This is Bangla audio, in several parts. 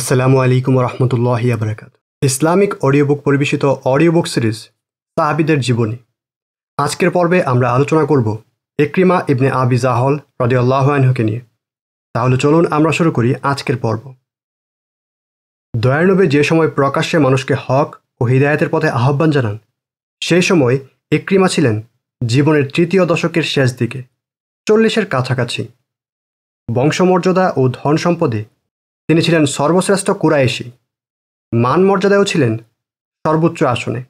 আসসালামু আলাইকুম রহমতুল্লাহ আবরাকাত ইসলামিক অডিও বুক পরিবেশিত অডিও বুক সিরিজ সাহাবিদের জীবনী আজকের পর্বে আমরা আলোচনা করব একরিমা ইবনে আবি জাহল রদিয়াল্লাহ আনহুকে নিয়ে তাহলে চলুন আমরা শুরু করি আজকের পর্ব দয়ানবে যে সময় প্রকাশ্যে মানুষকে হক ও হৃদায়তের পথে আহ্বান জানান সেই সময় একরিমা ছিলেন জীবনের তৃতীয় দশকের শেষ দিকে চল্লিশের কাছাকাছি বংশমর্যাদা ও ধন সম্পদে তিনি ছিলেন সর্বশ্রেষ্ঠ কুরায়েশি মান মর্যাদায়ও ছিলেন সর্বোচ্চ আসনে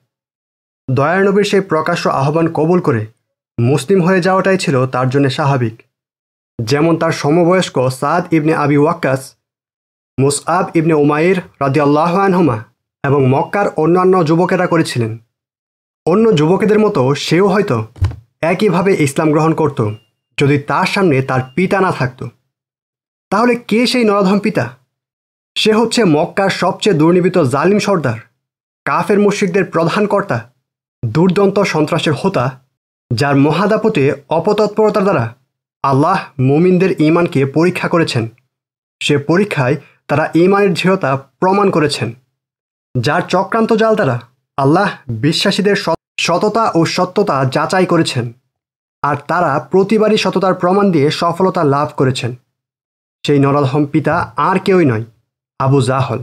দয়ানবীর সেই প্রকাশ্য আহ্বান কবুল করে মুসলিম হয়ে যাওয়াটাই ছিল তার জন্য স্বাভাবিক যেমন তার সমবয়স্ক সাদ ইবনে আবি ওয়াক্কাস মুসআব ইবনে উমাইর রাদিয়াল্লাহ আনহুমা এবং মক্কার অন্যান্য যুবকেরা করেছিলেন অন্য যুবকেদের মতো সেও হয়তো একইভাবে ইসলাম গ্রহণ করত যদি তার সামনে তার পিতা না থাকত তাহলে কে সেই নরাধম পিতা সে হচ্ছে মক্কার সবচেয়ে দুর্নিবিত জালিম সর্দার কাফের মসজিদদের প্রধান কর্তা দুর্দন্ত সন্ত্রাসের হোতা যার মহাদাপতে অপতৎপরতার দ্বারা আল্লাহ মুমিনদের ইমানকে পরীক্ষা করেছেন সে পরীক্ষায় তারা ইমানের দৃঢ়তা প্রমাণ করেছেন যার চক্রান্ত জাল দ্বারা আল্লাহ বিশ্বাসীদের সততা ও সত্যতা যাচাই করেছেন আর তারা প্রতিবারই সততার প্রমাণ দিয়ে সফলতা লাভ করেছেন সেই নরাধম পিতা আর কেউই নয় আবু জাহল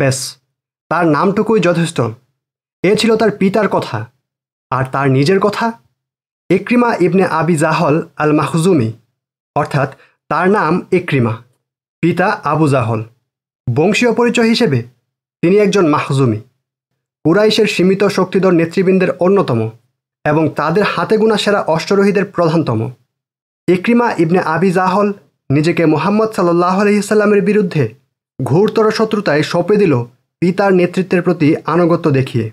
ব্যাস তার নামটুকুই যথেষ্ট এ ছিল তার পিতার কথা আর তার নিজের কথা ইক্রিমা ইবনে আবি জাহল আল মাহজুমি অর্থাৎ তার নাম ইক্রিমা পিতা আবু জাহল বংশীয় পরিচয় হিসেবে তিনি একজন মাহজুমি কুরাইশের সীমিত শক্তিধর নেতৃবৃন্দের অন্যতম এবং তাদের হাতে গোনা সেরা অষ্টরোহীদের প্রধানতম ইক্রিমা ইবনে আবি জাহল নিজেকে মোহাম্মদ সাল্লাহ আলহিসাল্লামের বিরুদ্ধে ঘোরতর শত্রুতায় সঁপে দিল পিতার নেতৃত্বের প্রতি আনুগত্য দেখিয়ে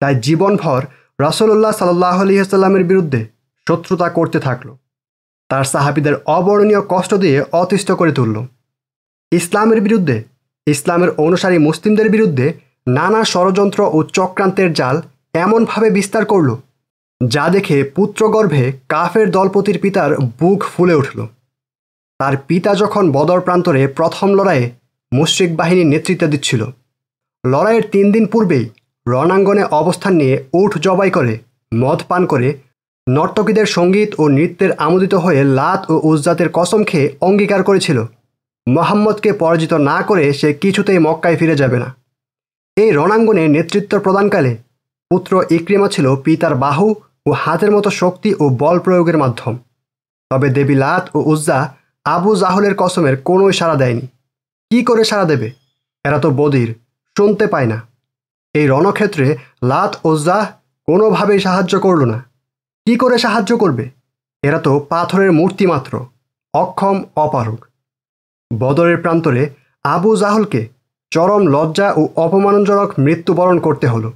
তাই জীবনভর রাসলুল্লাহ সাল্লাহ সাল্লামের বিরুদ্ধে শত্রুতা করতে থাকল তার সাহাবিদের অবর্ণীয় কষ্ট দিয়ে অতিষ্ঠ করে তুলল ইসলামের বিরুদ্ধে ইসলামের অনুসারী মুসলিমদের বিরুদ্ধে নানা ষড়যন্ত্র ও চক্রান্তের জাল এমনভাবে বিস্তার করল যা দেখে পুত্রগর্ভে কাফের দলপতির পিতার বুক ফুলে উঠল তার পিতা যখন বদর প্রান্তরে প্রথম লড়াইয়ে মুশ্রিক বাহিনী নেতৃত্ব দিচ্ছিল লড়াইয়ের তিন দিন পূর্বেই রণাঙ্গনে অবস্থান নিয়ে উঠ জবাই করে মদ পান করে নর্তকীদের সঙ্গীত ও নৃত্যের আমোদিত হয়ে লাত ও উজ্জাতের কসম খেয়ে অঙ্গীকার করেছিল মোহাম্মদকে পরাজিত না করে সে কিছুতেই মক্কায় ফিরে যাবে না এই রণাঙ্গনে নেতৃত্ব প্রদানকালে পুত্র ইক্রিমা ছিল পিতার বাহু ও হাতের মতো শক্তি ও বল প্রয়োগের মাধ্যম তবে দেবী লাত ও উজ্জা আবু জাহলের কসমের কোনোই সাড়া দেয়নি কি করে সাড়া দেবে এরা তো বদির শুনতে পায় না এই রণক্ষেত্রে লাত ওজ্জা কোনোভাবেই সাহায্য করল না কি করে সাহায্য করবে এরা তো পাথরের মূর্তি মাত্র অক্ষম অপারক বদরের প্রান্তরে আবু জাহলকে চরম লজ্জা ও অপমানজনক মৃত্যুবরণ করতে হলো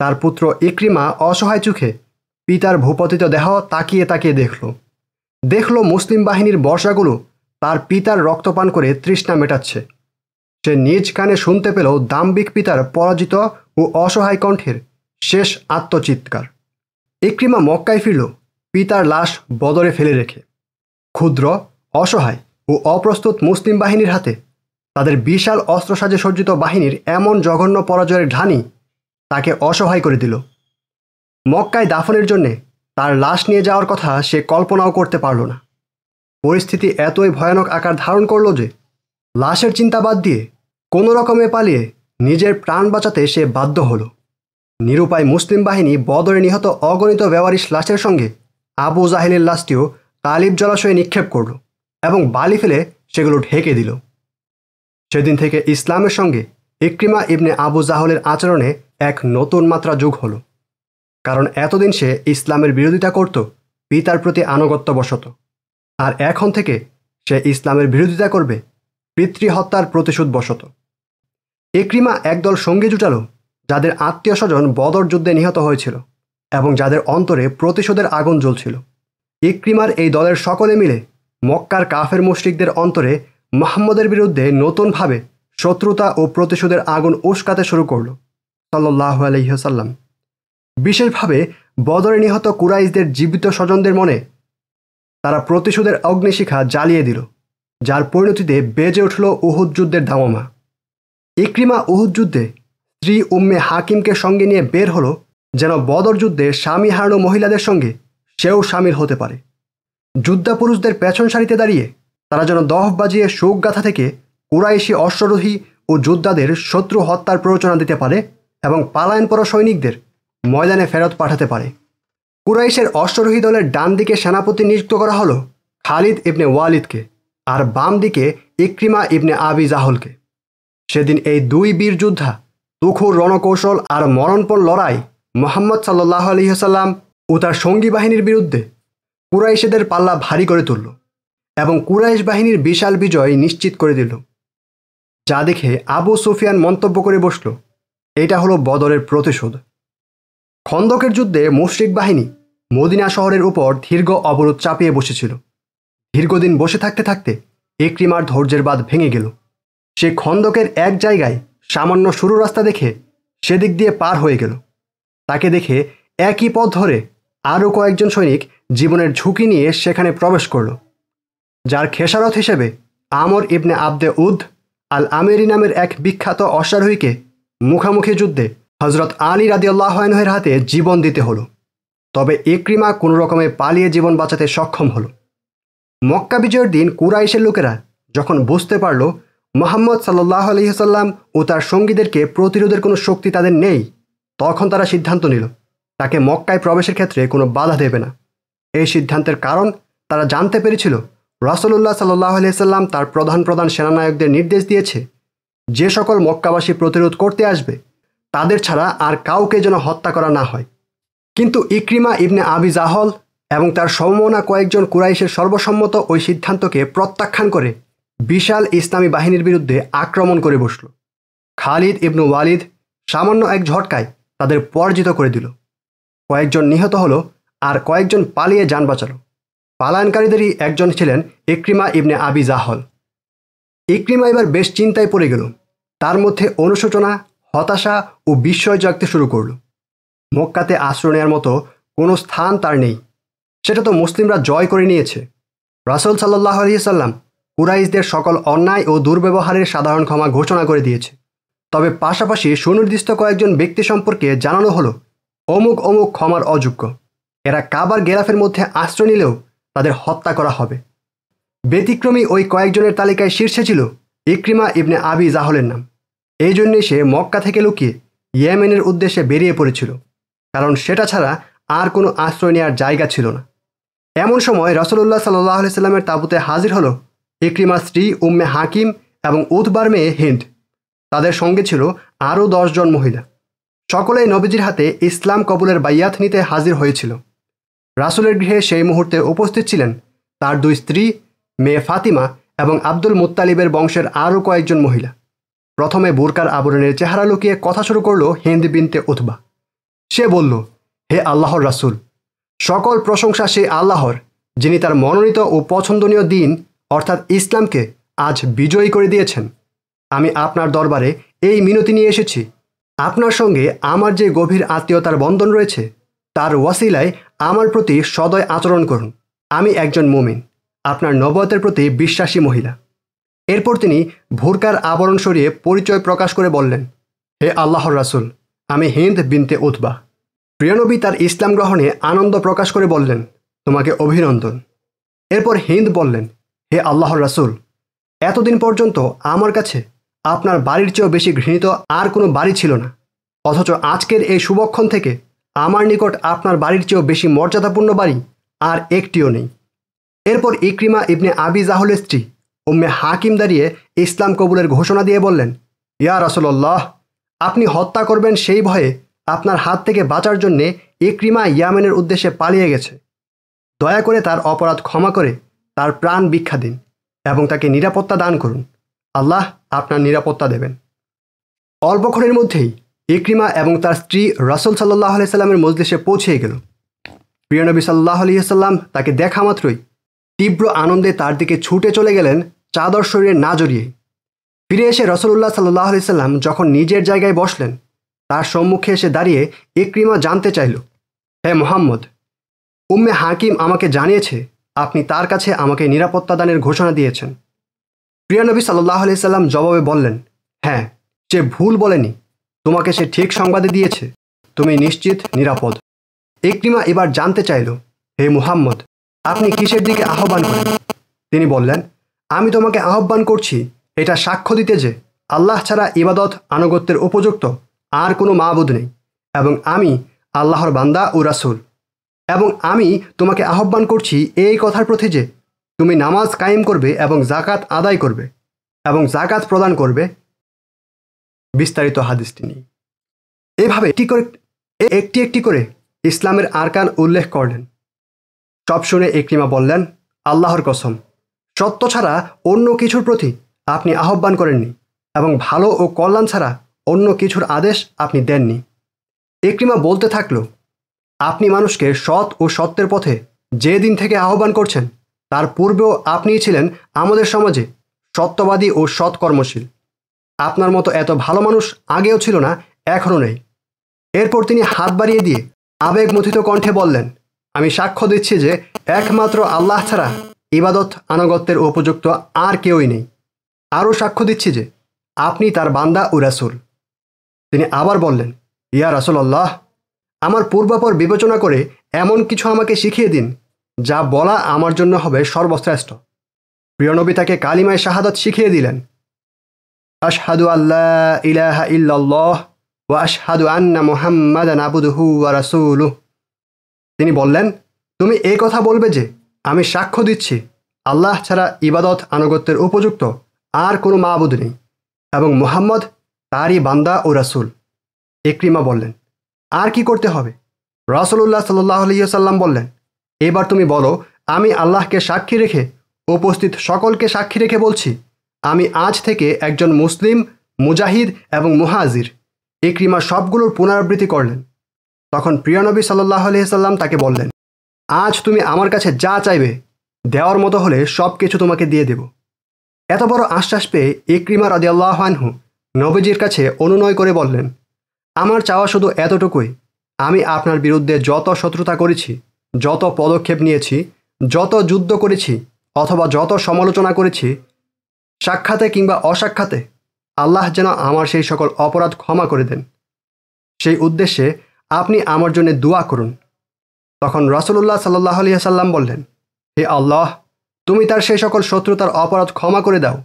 তার পুত্র ইক্রিমা অসহায় চোখে পিতার ভূপতিত দেহ তাকিয়ে তাকিয়ে দেখল দেখল মুসলিম বাহিনীর বর্ষাগুলো তার পিতার রক্তপান করে তৃষ্ণা মেটাচ্ছে সে নিজ কানে শুনতে পেল দাম্বিক পিতার পরাজিত ও অসহায় কণ্ঠের শেষ আত্মচিৎকার ইক্রিমা মক্কায় ফিরল পিতার লাশ বদরে ফেলে রেখে ক্ষুদ্র অসহায় ও অপ্রস্তুত মুসলিম বাহিনীর হাতে তাদের বিশাল অস্ত্রসাজে সজ্জিত বাহিনীর এমন জঘন্য পরাজয়ের ঢানি তাকে অসহায় করে দিল মক্কায় দাফনের জন্যে তার লাশ নিয়ে যাওয়ার কথা সে কল্পনাও করতে পারল না পরিস্থিতি এতই ভয়ানক আকার ধারণ করল যে লাশের চিন্তা বাদ দিয়ে কোনো রকমে পালিয়ে নিজের প্রাণ বাঁচাতে সে বাধ্য হল নিরুপায় মুসলিম বাহিনী বদরে নিহত অগণিত ব্যবহারিস লাশের সঙ্গে আবু জাহিলের লাশটিও কালিব জলাশয়ে নিক্ষেপ করল এবং বালি ফেলে সেগুলো ঢেকে দিল সেদিন থেকে ইসলামের সঙ্গে ইক্রিমা ইবনে আবু জাহলের আচরণে এক নতুন মাত্রা যোগ হলো কারণ এতদিন সে ইসলামের বিরোধিতা করত পিতার প্রতি আনুগত্যবশত আর এখন থেকে সে ইসলামের বিরোধিতা করবে পিতৃহত্যার প্রতিশোধ বশত একরিমা একদল সঙ্গে জুটালো যাদের আত্মীয় স্বজন বদর যুদ্ধে নিহত হয়েছিল এবং যাদের অন্তরে প্রতিশোধের আগুন জ্বলছিল ইক্রিমার এই দলের সকলে মিলে মক্কার কাফের মুশ্রিকদের অন্তরে মোহাম্মদের বিরুদ্ধে নতুনভাবে শত্রুতা ও প্রতিশোধের আগুন উস্কাতে শুরু করল সাল্লাহ আলহ্লাম বিশেষভাবে বদরে নিহত কুরাইশদের জীবিত স্বজনদের মনে তারা প্রতিশোধের অগ্নিশিখা জ্বালিয়ে দিল যার পরিণতিতে বেজে উঠল উহুদ যুদ্ধের ইক্রিমা উহুদ যুদ্ধে স্ত্রী উম্মে হাকিমকে সঙ্গে নিয়ে বের হলো যেন বদর যুদ্ধে স্বামী হারানো মহিলাদের সঙ্গে সেও সামিল হতে পারে যুদ্ধাপুরুষদের পেছন সারিতে দাঁড়িয়ে তারা যেন দহ বাজিয়ে শোক গাথা থেকে কুরাইশি অশ্বরোহী ও যোদ্ধাদের শত্রু হত্যার প্ররোচনা দিতে পারে এবং পালায়নপর সৈনিকদের ময়দানে ফেরত পাঠাতে পারে কুরাইশের অশ্বরোহী দলের ডান দিকে সেনাপতি নিযুক্ত করা হলো খালিদ ইবনে ওয়ালিদকে আর বাম দিকে ইক্রিমা ইবনে আবি জাহলকে সেদিন এই দুই বীর যোদ্ধা তুখুর রণকৌশল আর মরণপণ লড়াই মোহাম্মদ সাল্লাহ আলহিহাসাল্লাম ও তার সঙ্গী বাহিনীর বিরুদ্ধে কুরাইশেদের পাল্লা ভারী করে তুলল এবং কুরাইশ বাহিনীর বিশাল বিজয় নিশ্চিত করে দিল যা দেখে আবু সুফিয়ান মন্তব্য করে বসল এটা হলো বদরের প্রতিশোধ খন্দকের যুদ্ধে মুশরিক বাহিনী মদিনা শহরের উপর দীর্ঘ অবরোধ চাপিয়ে বসেছিল দীর্ঘদিন বসে থাকতে থাকতে একরিমার ধৈর্যের বাঁধ ভেঙে গেল সে খন্দকের এক জায়গায় সামান্য সরু রাস্তা দেখে সেদিক দিয়ে পার হয়ে গেল তাকে দেখে একই পথ ধরে আরও কয়েকজন সৈনিক জীবনের ঝুঁকি নিয়ে সেখানে প্রবেশ করল যার খেসারত হিসেবে আমর ইবনে আবদে উদ আল আমেরি নামের এক বিখ্যাত অশ্বারোহীকে মুখামুখি যুদ্ধে হজরত আলী রাদি আল্লাহনের হাতে জীবন দিতে হলো তবে একরিমা কোনো রকমে পালিয়ে জীবন বাঁচাতে সক্ষম হল মক্কা বিজয়ের দিন কুরাইশের লোকেরা যখন বুঝতে পারল মোহাম্মদ সাল্লাহ আলহিহাল্লাম ও তার সঙ্গীদেরকে প্রতিরোধের কোনো শক্তি তাদের নেই তখন তারা সিদ্ধান্ত নিল তাকে মক্কায় প্রবেশের ক্ষেত্রে কোনো বাধা দেবে না এই সিদ্ধান্তের কারণ তারা জানতে পেরেছিল রাসলুল্লাহ সাল্লাহ আলহিহাল্লাম তার প্রধান প্রধান সেনানায়কদের নির্দেশ দিয়েছে যে সকল মক্কাবাসী প্রতিরোধ করতে আসবে তাদের ছাড়া আর কাউকে যেন হত্যা করা না হয় কিন্তু ইক্রিমা ইবনে আবি জাহল এবং তার সমমনা কয়েকজন কুরাইশের সর্বসম্মত ওই সিদ্ধান্তকে প্রত্যাখ্যান করে বিশাল ইসলামী বাহিনীর বিরুদ্ধে আক্রমণ করে বসল খালিদ ইবনু ওয়ালিদ সামান্য এক ঝটকায় তাদের পরাজিত করে দিল কয়েকজন নিহত হলো আর কয়েকজন পালিয়ে যান বাঁচালো পালায়নকারীদেরই একজন ছিলেন ইক্রিমা ইবনে আবি জাহল ইক্রিমা এবার বেশ চিন্তায় পড়ে গেল তার মধ্যে অনুশোচনা হতাশা ও বিস্ময় জাগতে শুরু করল মক্কাতে আশ্রয় নেওয়ার মতো কোনো স্থান তার নেই সেটা তো মুসলিমরা জয় করে নিয়েছে রাসুল সাল্লাহ সাল্লাম কুরাইশদের সকল অন্যায় ও দুর্ব্যবহারের সাধারণ ক্ষমা ঘোষণা করে দিয়েছে তবে পাশাপাশি সুনির্দিষ্ট কয়েকজন ব্যক্তি সম্পর্কে জানানো হলো অমুক অমুক ক্ষমার অযোগ্য এরা কাবার গেরাফের মধ্যে আশ্রয় নিলেও তাদের হত্যা করা হবে ব্যতিক্রমী ওই কয়েকজনের তালিকায় শীর্ষে ছিল ইক্রিমা ইবনে আবি জাহলের নাম এই জন্যে সে মক্কা থেকে লুকিয়ে ইয়েমেনের উদ্দেশ্যে বেরিয়ে পড়েছিল কারণ সেটা ছাড়া আর কোনো আশ্রয় নেওয়ার জায়গা ছিল না এমন সময় রসুল্লাহ সাল্লাহ সাল্লামের তাঁবুতে হাজির হল ইক্রিমার স্ত্রী উম্মে হাকিম এবং উতবার মেয়ে হিন্দ তাদের সঙ্গে ছিল আরও দশজন মহিলা সকলেই নবীজির হাতে ইসলাম কবুলের বাইয়াত নিতে হাজির হয়েছিল রাসুলের গৃহে সেই মুহূর্তে উপস্থিত ছিলেন তার দুই স্ত্রী মেয়ে ফাতিমা এবং আব্দুল মোত্তালিবের বংশের আরও কয়েকজন মহিলা প্রথমে বোরকার আবরণের চেহারা লুকিয়ে কথা শুরু করলো হিন্দ বিনতে উথবা সে বলল হে আল্লাহর রাসুল সকল প্রশংসা সে আল্লাহর যিনি তার মনোনীত ও পছন্দনীয় দিন অর্থাৎ ইসলামকে আজ বিজয়ী করে দিয়েছেন আমি আপনার দরবারে এই মিনতি নিয়ে এসেছি আপনার সঙ্গে আমার যে গভীর আত্মীয়তার বন্ধন রয়েছে তার ওয়াসিলায় আমার প্রতি সদয় আচরণ করুন আমি একজন মুমিন আপনার নবতের প্রতি বিশ্বাসী মহিলা এরপর তিনি ভোরকার আবরণ সরিয়ে পরিচয় প্রকাশ করে বললেন হে আল্লাহর রাসুল আমি হিন্দ বিনতে উতবা প্রিয়নবী তার ইসলাম গ্রহণে আনন্দ প্রকাশ করে বললেন তোমাকে অভিনন্দন এরপর হিন্দ বললেন হে আল্লাহর রাসুল এতদিন পর্যন্ত আমার কাছে আপনার বাড়ির চেয়েও বেশি ঘৃণিত আর কোনো বাড়ি ছিল না অথচ আজকের এই শুভক্ষণ থেকে আমার নিকট আপনার বাড়ির চেয়েও বেশি মর্যাদাপূর্ণ বাড়ি আর একটিও নেই এরপর ইক্রিমা ইবনে আবি জাহলের স্ত্রী উম্মে হাকিম দাঁড়িয়ে ইসলাম কবুলের ঘোষণা দিয়ে বললেন ইয়া রাসুল্লাহ আপনি হত্যা করবেন সেই ভয়ে আপনার হাত থেকে বাঁচার জন্যে ইক্রিমা ইয়ামেনের উদ্দেশ্যে পালিয়ে গেছে দয়া করে তার অপরাধ ক্ষমা করে তার প্রাণ ভিক্ষা দিন এবং তাকে নিরাপত্তা দান করুন আল্লাহ আপনার নিরাপত্তা দেবেন অল্পক্ষণের মধ্যেই ইক্রিমা এবং তার স্ত্রী রাসুল সাল্লাহ আলিয়া সাল্লামের মজলিসে পৌঁছে গেল প্রিয়নবী সাল্লাহ আলিয়া সাল্লাম তাকে দেখা মাত্রই তীব্র আনন্দে তার দিকে ছুটে চলে গেলেন চাদর শরীরে না জড়িয়ে ফিরে এসে রসুল্লাহ সাল্লাহ সাল্লাম যখন নিজের জায়গায় বসলেন তার সম্মুখে এসে দাঁড়িয়ে একরিমা জানতে চাইল হে মোহাম্মদ উম্মে হাকিম আমাকে জানিয়েছে আপনি তার কাছে আমাকে নিরাপত্তা দানের ঘোষণা দিয়েছেন প্রিয়ানবী সাল্লাহ সাল্লাম জবাবে বললেন হ্যাঁ সে ভুল বলেনি তোমাকে সে ঠিক সংবাদে দিয়েছে তুমি নিশ্চিত নিরাপদ একরিমা এবার জানতে চাইল হে মুহাম্মদ আপনি কিসের দিকে আহ্বান করেন তিনি বললেন আমি তোমাকে আহ্বান করছি এটা সাক্ষ্য দিতে যে আল্লাহ ছাড়া ইবাদত আনুগত্যের উপযুক্ত আর কোনো মাহবুদ নেই এবং আমি আল্লাহর বান্দা ও রাসুল এবং আমি তোমাকে আহ্বান করছি এই কথার প্রতি যে তুমি নামাজ কায়েম করবে এবং জাকাত আদায় করবে এবং জাকাত প্রদান করবে বিস্তারিত হাদিসটি নিয়ে এভাবে একটি করে একটি একটি করে ইসলামের আরকান উল্লেখ করলেন সব শুনে ইকরিমা বললেন আল্লাহর কসম সত্য ছাড়া অন্য কিছুর প্রতি আপনি আহ্বান করেননি এবং ভালো ও কল্যাণ ছাড়া অন্য কিছুর আদেশ আপনি দেননি ইকরিমা বলতে থাকল আপনি মানুষকে সৎ ও সত্যের পথে যে দিন থেকে আহ্বান করছেন তার পূর্বেও আপনিই ছিলেন আমাদের সমাজে সত্যবাদী ও সৎকর্মশীল আপনার মতো এত ভালো মানুষ আগেও ছিল না এখনও নেই এরপর তিনি হাত বাড়িয়ে দিয়ে আবেগমথিত কণ্ঠে বললেন আমি সাক্ষ্য দিচ্ছি যে একমাত্র আল্লাহ ছাড়া ইবাদত আনগত্যের উপযুক্ত আর কেউই নেই আরও সাক্ষ্য দিচ্ছি যে আপনি তার বান্দা ও রাসুল তিনি আবার বললেন ইয়া রাসুল আল্লাহ আমার পূর্বাপর বিবেচনা করে এমন কিছু আমাকে শিখিয়ে দিন যা বলা আমার জন্য হবে সর্বশ্রেষ্ঠ প্রিয়নবী তাকে কালিমায় শাহাদত শিখিয়ে দিলেন আশহাদু আল্লাহ ইলাহা ইল্লাল্লাহ ওয়া আশহাদু আন্না মুহাম্মাদান আবুদুহু ওয়া রাসূলুহু তিনি বললেন তুমি এই কথা বলবে যে আমি সাক্ষ্য দিচ্ছি আল্লাহ ছাড়া ইবাদত আনুগত্যের উপযুক্ত আর কোনো মাহবুদ নেই এবং মোহাম্মদ তারই বান্দা ও রাসুল একরিমা বললেন আর কি করতে হবে রসুল্লাহ সাল্লাহ আলহিহাল্লাম বললেন এবার তুমি বলো আমি আল্লাহকে সাক্ষী রেখে উপস্থিত সকলকে সাক্ষী রেখে বলছি আমি আজ থেকে একজন মুসলিম মুজাহিদ এবং মুহাজির একরিমা সবগুলোর পুনরাবৃত্তি করলেন তখন প্রিয়নবী সাল্লাহ আলি সাল্লাম তাকে বললেন আজ তুমি আমার কাছে যা চাইবে দেওয়ার মতো হলে সব কিছু তোমাকে দিয়ে দেব এত বড় আশ্বাস পেয়ে ইক্রিমা রাজি আল্লাহানহু নবীজির কাছে অনুনয় করে বললেন আমার চাওয়া শুধু এতটুকুই আমি আপনার বিরুদ্ধে যত শত্রুতা করেছি যত পদক্ষেপ নিয়েছি যত যুদ্ধ করেছি অথবা যত সমালোচনা করেছি সাক্ষাতে কিংবা অসাক্ষাতে আল্লাহ যেন আমার সেই সকল অপরাধ ক্ষমা করে দেন সেই উদ্দেশ্যে আপনি আমার জন্য দোয়া করুন তখন রসুল্লাহ সাল্লাহ আলিয়া সাল্লাম বললেন হে আল্লাহ তুমি তার সেই সকল শত্রুতার অপরাধ ক্ষমা করে দাও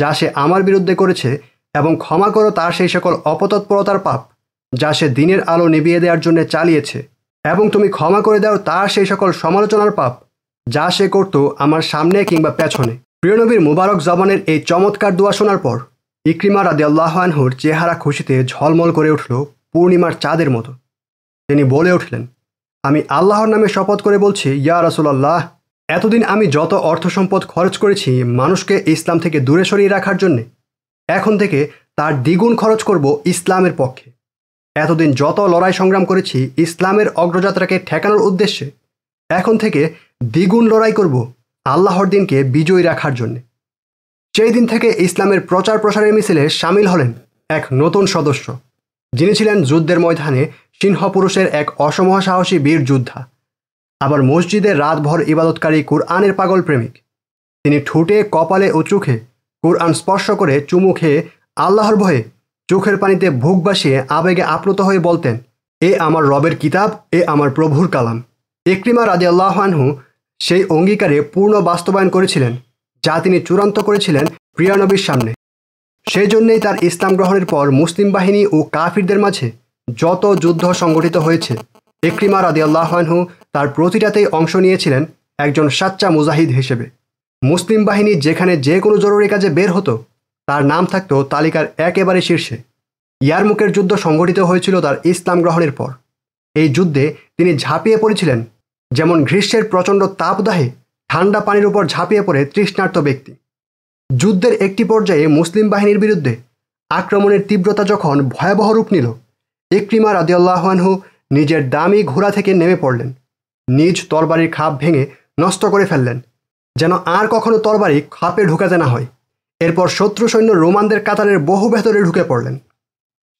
যা সে আমার বিরুদ্ধে করেছে এবং ক্ষমা করো তার সেই সকল অপতৎপরতার পাপ যা সে দিনের আলো নিবিয়ে দেওয়ার জন্য চালিয়েছে এবং তুমি ক্ষমা করে দাও তার সেই সকল সমালোচনার পাপ যা সে করত আমার সামনে কিংবা পেছনে প্রিয়নবীর মুবারক জবানের এই চমৎকার দোয়া শোনার পর ইক্রিমা রাদে আল্লাহানহুর চেহারা খুশিতে ঝলমল করে উঠল পূর্ণিমার চাঁদের মতো তিনি বলে উঠলেন আমি আল্লাহর নামে শপথ করে বলছি ইয়া রাসুলাল্লাহ এতদিন আমি যত অর্থ সম্পদ খরচ করেছি মানুষকে ইসলাম থেকে দূরে সরিয়ে রাখার জন্যে এখন থেকে তার দ্বিগুণ খরচ করব ইসলামের পক্ষে এতদিন যত লড়াই সংগ্রাম করেছি ইসলামের অগ্রযাত্রাকে ঠেকানোর উদ্দেশ্যে এখন থেকে দ্বিগুণ লড়াই করব আল্লাহর দিনকে বিজয়ী রাখার জন্য সেই দিন থেকে ইসলামের প্রচার প্রসারের মিছিলে সামিল হলেন এক নতুন সদস্য যিনি ছিলেন যুদ্ধের ময়দানে সিংহপুরুষের এক অসমসাহসী বীর যোদ্ধা আবার মসজিদে রাতভর ইবাদতকারী কুরআনের পাগল প্রেমিক তিনি ঠুটে কপালে ও চোখে কুরআন স্পর্শ করে চুমু খেয়ে আল্লাহর ভয়ে চোখের পানিতে ভুক বাসিয়ে আবেগে আপ্লুত হয়ে বলতেন এ আমার রবের কিতাব এ আমার প্রভুর কালাম ইকরিমা রাজি আল্লাহানহু সেই অঙ্গীকারে পূর্ণ বাস্তবায়ন করেছিলেন যা তিনি চূড়ান্ত করেছিলেন প্রিয়ানবীর সামনে সেই জন্যেই তার ইসলাম গ্রহণের পর মুসলিম বাহিনী ও কাফিরদের মাঝে যত যুদ্ধ সংগঠিত হয়েছে একরিমা রাদি আল্লাহনহু তার প্রতিটাতেই অংশ নিয়েছিলেন একজন সাচ্চা মুজাহিদ হিসেবে মুসলিম বাহিনী যেখানে যে কোনো জরুরি কাজে বের হতো তার নাম থাকতো তালিকার একেবারে শীর্ষে ইয়ারমুকের যুদ্ধ সংগঠিত হয়েছিল তার ইসলাম গ্রহণের পর এই যুদ্ধে তিনি ঝাঁপিয়ে পড়েছিলেন যেমন গ্রীষ্মের প্রচণ্ড তাপদাহে ঠান্ডা পানির উপর ঝাঁপিয়ে পড়ে তৃষ্ণার্ত ব্যক্তি যুদ্ধের একটি পর্যায়ে মুসলিম বাহিনীর বিরুদ্ধে আক্রমণের তীব্রতা যখন ভয়াবহ রূপ নিল ইক্রিমা রাজিউল্লাহানহু নিজের দামি ঘোড়া থেকে নেমে পড়লেন নিজ তরবারির খাপ ভেঙে নষ্ট করে ফেললেন যেন আর কখনো তরবারি খাপে ঢুকাতে না হয় এরপর শত্রু সৈন্য রোমানদের কাতারের বহু ভেতরে ঢুকে পড়লেন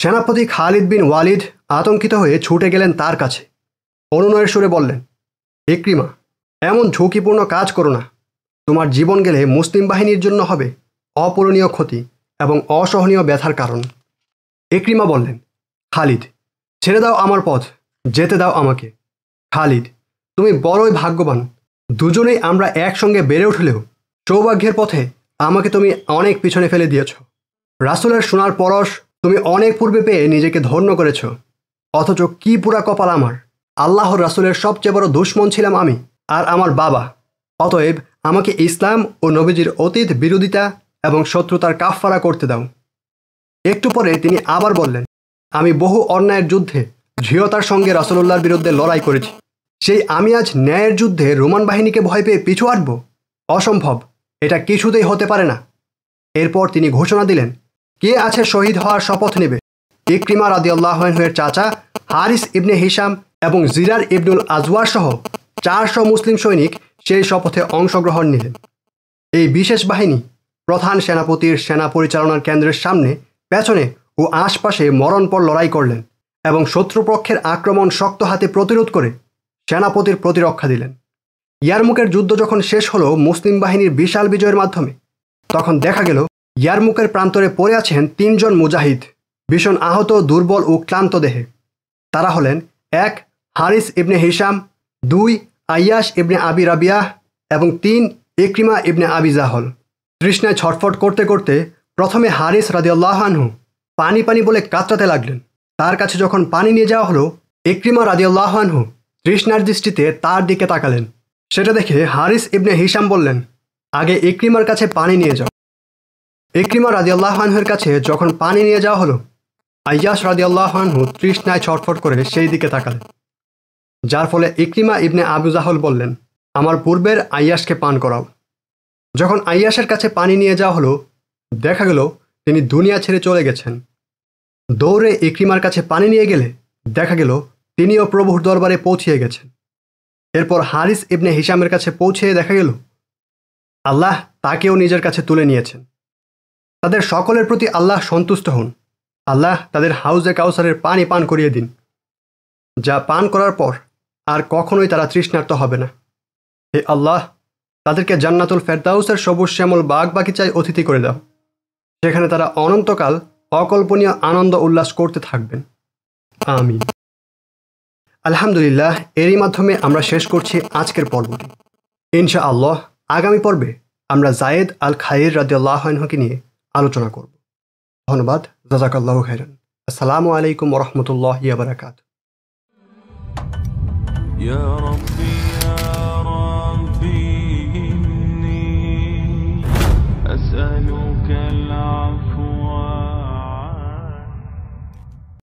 সেনাপতি খালিদ বিন ওয়ালিদ আতঙ্কিত হয়ে ছুটে গেলেন তার কাছে অনুনয়ের সুরে বললেন ইক্রিমা এমন ঝুঁকিপূর্ণ কাজ করো না তোমার জীবন গেলে মুসলিম বাহিনীর জন্য হবে অপূরণীয় ক্ষতি এবং অসহনীয় ব্যথার কারণ একরিমা বললেন খালিদ ছেড়ে দাও আমার পথ যেতে দাও আমাকে খালিদ তুমি বড়ই ভাগ্যবান দুজনেই আমরা একসঙ্গে বেড়ে উঠলেও সৌভাগ্যের পথে আমাকে তুমি অনেক পিছনে ফেলে দিয়েছ রাসুলের সোনার পরশ তুমি অনেক পূর্বে পেয়ে নিজেকে ধন্য করেছ অথচ কি পুরা কপাল আমার আল্লাহর রাসুলের সবচেয়ে বড় দুশ্মন ছিলাম আমি আর আমার বাবা অতএব আমাকে ইসলাম ও নবীজির অতীত বিরোধিতা এবং শত্রুতার কাফফারা করতে দাও একটু পরে তিনি আবার বললেন আমি বহু অন্যায়ের যুদ্ধে ঝিয়তার সঙ্গে রাসলুল্লার বিরুদ্ধে লড়াই করেছি সেই আমি আজ ন্যায়ের যুদ্ধে রোমান বাহিনীকে ভয় পেয়ে পিছু আটব অসম্ভব এটা কিছুতেই হতে পারে না এরপর তিনি ঘোষণা দিলেন কে আছে শহীদ হওয়ার শপথ নেবে ইকরিমা রাদিউল্লাহের চাচা হারিস ইবনে হিসাম এবং জিরার ইবনুল আজওয়ার সহ চারশো মুসলিম সৈনিক সেই শপথে অংশগ্রহণ নিলেন এই বিশেষ বাহিনী প্রধান সেনাপতির সেনা পরিচালনার কেন্দ্রের সামনে পেছনে ও আশপাশে মরণপর লড়াই করলেন এবং শত্রুপক্ষের আক্রমণ শক্ত হাতে প্রতিরোধ করে সেনাপতির প্রতিরক্ষা দিলেন ইয়ারমুকের যুদ্ধ যখন শেষ হলো মুসলিম বাহিনীর বিশাল বিজয়ের মাধ্যমে তখন দেখা গেল ইয়ারমুকের প্রান্তরে পড়ে আছেন তিনজন মুজাহিদ ভীষণ আহত দুর্বল ও ক্লান্ত দেহে তারা হলেন এক হারিস ইবনে হিসাম দুই আয়াস ইবনে আবি রাবিয়াহ এবং তিন একরিমা ইবনে আবি জাহল তৃষ্ণায় ছটফট করতে করতে প্রথমে হারিস রাদিউল্লাহ আনহু পানি পানি বলে কাতরাতে লাগলেন তার কাছে যখন পানি নিয়ে যাওয়া হলো একরিমা রাদিউল্লাহ আনহু তৃষ্ণার দৃষ্টিতে তার দিকে তাকালেন সেটা দেখে হারিস ইবনে হিসাম বললেন আগে একরিমার কাছে পানি নিয়ে যাও একরিমা রাজিয়াল্লাহ আনহুর কাছে যখন পানি নিয়ে যাওয়া হলো আয়াস রাজিয়াল্লাহ আনহু তৃষ্ণায় ছটফট করে সেই দিকে তাকালেন যার ফলে ইকরিমা ইবনে আবু জাহল বললেন আমার পূর্বের আইয়াসকে পান করাও যখন আইয়াসের কাছে পানি নিয়ে যাওয়া হলো দেখা গেল তিনি দুনিয়া ছেড়ে চলে গেছেন দৌড়ে ইকরিমার কাছে পানি নিয়ে গেলে দেখা গেল তিনিও প্রভুর দরবারে পৌঁছিয়ে গেছেন এরপর হারিস ইবনে হিসামের কাছে পৌঁছে দেখা গেল আল্লাহ তাকেও নিজের কাছে তুলে নিয়েছেন তাদের সকলের প্রতি আল্লাহ সন্তুষ্ট হন আল্লাহ তাদের হাউজে কাউসারের পানি পান করিয়ে দিন যা পান করার পর আর কখনোই তারা তৃষ্ণার্ত হবে না হে আল্লাহ তাদেরকে জান্নাতুল ফেরদাউসের সবুজ শ্যামল বাকি চাই অতিথি করে দাও সেখানে তারা অনন্তকাল অকল্পনীয় আনন্দ উল্লাস করতে থাকবেন আমি আলহামদুলিল্লাহ এরই মাধ্যমে আমরা শেষ করছি আজকের পর্বটি ইনশা আল্লাহ আগামী পর্বে আমরা জায়েদ আল খাইর রাদিউল্লাহনহকে নিয়ে আলোচনা করব ধন্যবাদ জাজাকাল্লাহ খাইরান আসসালামু আলাইকুম রহমতুল্লাহ বারাকাতু يا ربي